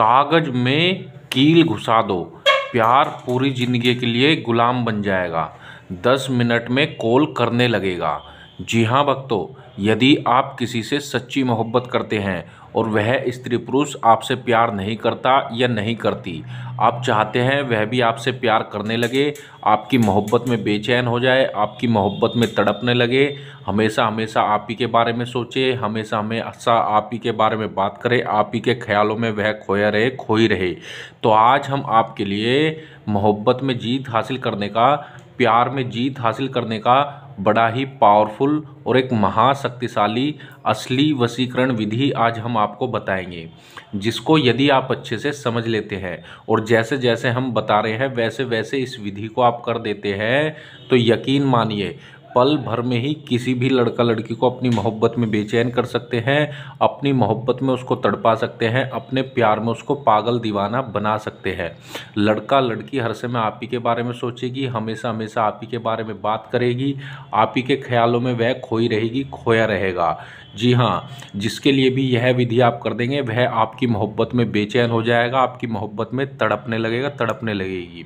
कागज में कील घुसा दो प्यार पूरी ज़िंदगी के लिए ग़ुलाम बन जाएगा दस मिनट में कॉल करने लगेगा जी हाँ भक्तों यदि आप किसी से सच्ची मोहब्बत करते हैं और वह स्त्री पुरुष आपसे प्यार नहीं करता या नहीं करती आप चाहते हैं वह भी आपसे प्यार करने लगे आपकी मोहब्बत में बेचैन हो जाए आपकी मोहब्बत में तड़पने लगे हमेशा हमेशा आप ही के बारे में सोचे हमेशा हमेशा आप ही के बारे में बात करे आप ही के ख्यालों में वह खोया रहे खोई रहे तो आज हम आपके लिए मोहब्बत में जीत हासिल करने का प्यार में जीत हासिल करने का बड़ा ही पावरफुल और एक महाशक्तिशाली असली वसीकरण विधि आज हम आपको बताएंगे जिसको यदि आप अच्छे से समझ लेते हैं और जैसे जैसे हम बता रहे हैं वैसे वैसे इस विधि को आप कर देते हैं तो यकीन मानिए पल भर में ही किसी भी लड़का लड़की को अपनी मोहब्बत में बेचैन कर सकते हैं अपनी मोहब्बत में उसको तड़पा सकते हैं अपने प्यार में उसको पागल दीवाना बना सकते हैं लड़का लड़की हर समय आप ही के बारे में सोचेगी हमेशा हमेशा आप ही के बारे में बात करेगी आप ही के ख्यालों में वह खोई रहेगी खोया रहेगा जी हाँ जिसके लिए भी यह विधि आप कर देंगे वह आपकी मोहब्बत में बेचैन हो जाएगा आपकी मोहब्बत में तड़पने लगेगा तड़पने लगेगी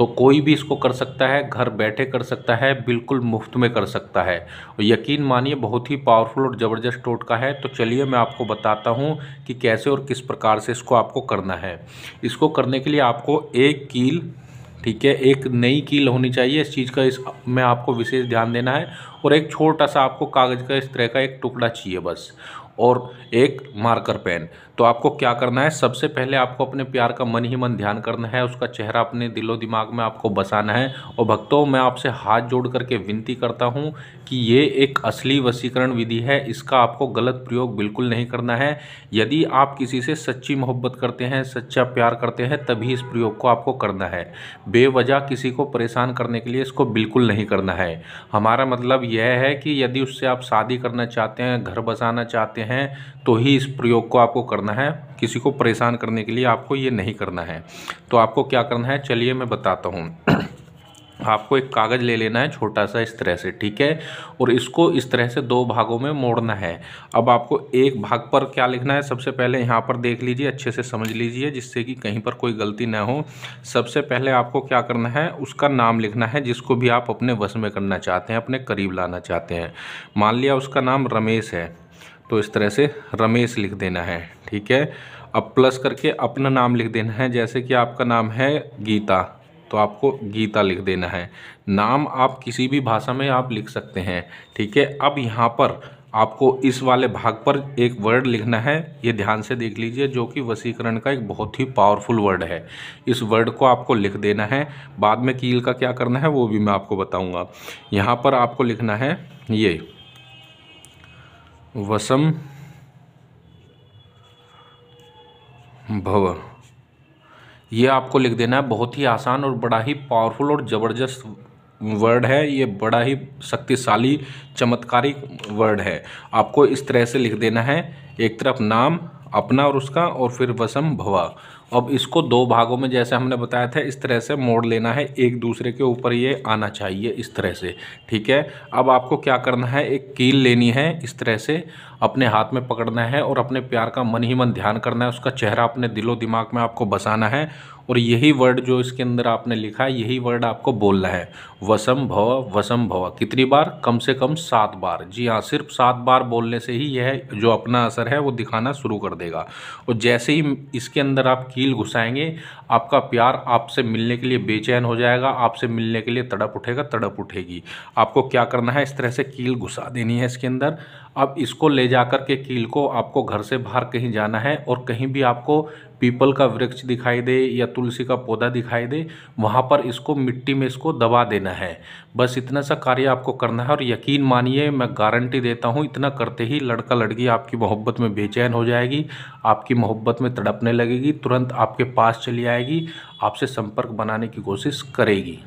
तो कोई भी इसको कर सकता है घर बैठे कर सकता है बिल्कुल मुफ्त में कर सकता है और यकीन मानिए बहुत ही पावरफुल और ज़बरदस्त टोटका है तो चलिए मैं आपको बताता हूँ कि कैसे और किस प्रकार से इसको आपको करना है इसको करने के लिए आपको एक कील ठीक है एक नई कील होनी चाहिए इस चीज़ का इस में आपको विशेष ध्यान देना है और एक छोटा सा आपको कागज़ का इस तरह का एक टुकड़ा चाहिए बस और एक मार्कर पेन तो आपको क्या करना है सबसे पहले आपको अपने प्यार का मन ही मन ध्यान करना है उसका चेहरा अपने दिलो दिमाग में आपको बसाना है और भक्तों मैं आपसे हाथ जोड़ करके विनती करता हूँ कि ये एक असली वसीकरण विधि है इसका आपको गलत प्रयोग बिल्कुल नहीं करना है यदि आप किसी से सच्ची मोहब्बत करते हैं सच्चा प्यार करते हैं तभी इस प्रयोग को आपको करना है बेवजह किसी को परेशान करने के लिए इसको बिल्कुल नहीं करना है हमारा मतलब यह है कि यदि उससे आप शादी करना चाहते हैं घर बसाना चाहते हैं चाहते हैं तो ही इस प्रयोग को आपको करना है किसी को परेशान करने के लिए आपको ये नहीं करना है तो आपको क्या करना है चलिए मैं बताता हूँ आपको एक कागज़ ले लेना है छोटा सा इस तरह से ठीक है और इसको इस तरह से दो भागों में मोड़ना है अब आपको एक भाग पर क्या लिखना है सबसे पहले यहाँ पर देख लीजिए अच्छे से समझ लीजिए जिससे कि कहीं पर कोई गलती ना हो सबसे पहले आपको क्या करना है उसका नाम लिखना है जिसको भी आप अपने वश में करना चाहते हैं अपने करीब लाना चाहते हैं मान लिया उसका नाम रमेश है तो इस तरह से रमेश लिख देना है ठीक है अब प्लस करके अपना नाम लिख देना है जैसे कि आपका नाम है गीता तो आपको गीता लिख देना है नाम आप किसी भी भाषा में आप लिख सकते हैं ठीक है अब यहाँ पर आपको इस वाले भाग पर एक वर्ड लिखना है ये ध्यान से देख लीजिए जो कि वसीकरण का एक बहुत ही पावरफुल वर्ड है इस वर्ड को आपको लिख देना है बाद में कील का क्या करना है वो भी मैं आपको बताऊंगा यहाँ पर आपको लिखना है ये वसम भव ये आपको लिख देना है बहुत ही आसान और बड़ा ही पावरफुल और ज़बरदस्त वर्ड है ये बड़ा ही शक्तिशाली चमत्कारी वर्ड है आपको इस तरह से लिख देना है एक तरफ नाम अपना और उसका और फिर वसम भवा अब इसको दो भागों में जैसे हमने बताया था इस तरह से मोड़ लेना है एक दूसरे के ऊपर ये आना चाहिए इस तरह से ठीक है अब आपको क्या करना है एक कील लेनी है इस तरह से अपने हाथ में पकड़ना है और अपने प्यार का मन ही मन ध्यान करना है उसका चेहरा अपने दिलो दिमाग में आपको बसाना है और यही वर्ड जो इसके अंदर आपने लिखा है यही वर्ड आपको बोलना है वसम भव वसम भव कितनी बार कम से कम सात बार जी हाँ सिर्फ सात बार बोलने से ही यह जो अपना असर है वो दिखाना शुरू कर देगा और जैसे ही इसके अंदर आप कील घुसाएंगे आपका प्यार आपसे मिलने के लिए बेचैन हो जाएगा आपसे मिलने के लिए तड़प उठेगा तड़प उठेगी आपको क्या करना है इस तरह से कील घुसा देनी है इसके अंदर अब इसको ले जाकर के कील को आपको घर से बाहर कहीं जाना है और कहीं भी आपको पीपल का वृक्ष दिखाई दे या तुलसी का पौधा दिखाई दे वहाँ पर इसको मिट्टी में इसको दबा देना है बस इतना सा कार्य आपको करना है और यकीन मानिए मैं गारंटी देता हूँ इतना करते ही लड़का लड़की आपकी मोहब्बत में बेचैन हो जाएगी आपकी मोहब्बत में तड़पने लगेगी तुरंत आपके पास चली आएगी आपसे संपर्क बनाने की कोशिश करेगी